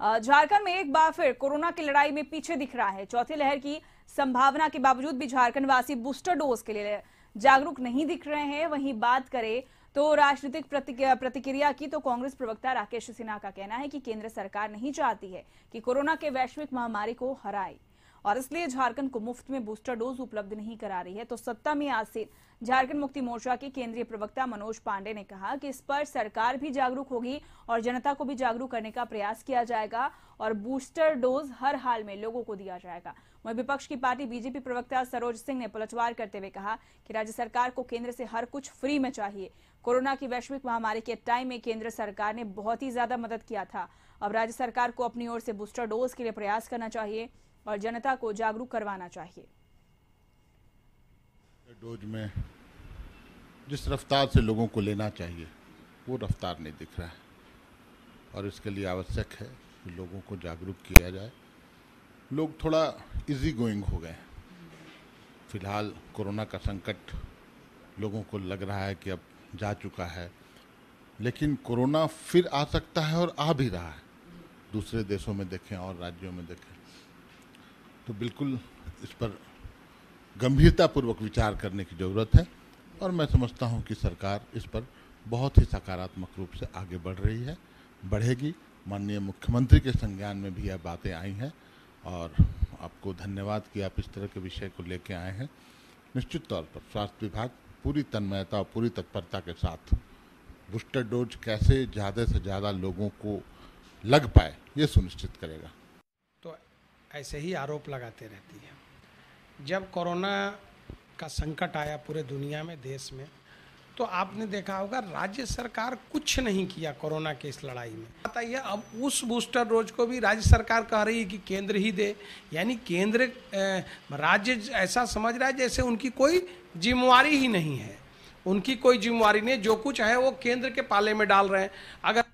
झारखंड में एक बार फिर कोरोना की लड़ाई में पीछे दिख रहा है चौथी लहर की संभावना के बावजूद भी झारखंड वासी बूस्टर डोज के लिए जागरूक नहीं दिख रहे हैं वहीं बात करें तो राजनीतिक प्रतिक्रिया की तो कांग्रेस प्रवक्ता राकेश सिन्हा का कहना है कि केंद्र सरकार नहीं चाहती है कि कोरोना के वैश्विक महामारी को हराए और इसलिए झारखंड को मुफ्त में बूस्टर डोज उपलब्ध नहीं करा रही है तो सत्ता में आज से झारखंड मुक्ति मोर्चा के केंद्रीय प्रवक्ता मनोज पांडे ने कहा कि इस पर सरकार भी जागरूक होगी और जनता को भी जागरूक करने का प्रयास किया जाएगा और बूस्टर डोज हर हाल में लोगों को दिया जाएगा वहीं विपक्ष की पार्टी बीजेपी प्रवक्ता सरोज सिंह ने पलटवार करते हुए कहा कि राज्य सरकार को केंद्र से हर कुछ फ्री में चाहिए कोरोना की वैश्विक महामारी के टाइम में केंद्र सरकार ने बहुत ही ज्यादा मदद किया था अब राज्य सरकार को अपनी ओर से बूस्टर डोज के लिए प्रयास करना चाहिए और जनता को जागरूक करवाना चाहिए डोज में जिस रफ्तार से लोगों को लेना चाहिए वो रफ्तार नहीं दिख रहा है और इसके लिए आवश्यक है कि लोगों को जागरूक किया जाए लोग थोड़ा इजी गोइंग हो गए फिलहाल कोरोना का संकट लोगों को लग रहा है कि अब जा चुका है लेकिन कोरोना फिर आ सकता है और आ भी रहा है दूसरे देशों में देखें और राज्यों में देखें तो बिल्कुल इस पर गंभीरतापूर्वक विचार करने की ज़रूरत है और मैं समझता हूँ कि सरकार इस पर बहुत ही सकारात्मक रूप से आगे बढ़ रही है बढ़ेगी माननीय मुख्यमंत्री के संज्ञान में भी यह बातें आई हैं और आपको धन्यवाद कि आप इस तरह के विषय को लेके आए हैं निश्चित तौर पर स्वास्थ्य विभाग पूरी तन्मयता और पूरी तत्परता के साथ बूस्टर डोज कैसे ज़्यादा से ज़्यादा लोगों को लग पाए ये सुनिश्चित करेगा ऐसे ही आरोप लगाते रहती है जब कोरोना का संकट आया पूरे दुनिया में देश में तो आपने देखा होगा राज्य सरकार कुछ नहीं किया कोरोना के इस लड़ाई में बताइए अब उस बूस्टर डोज को भी राज्य सरकार कह रही है कि केंद्र ही दे यानी केंद्र राज्य ऐसा समझ रहा है जैसे उनकी कोई जिम्मेवारी ही नहीं है उनकी कोई जिम्मेवारी नहीं जो कुछ है वो केंद्र के पाले में डाल रहे हैं अगर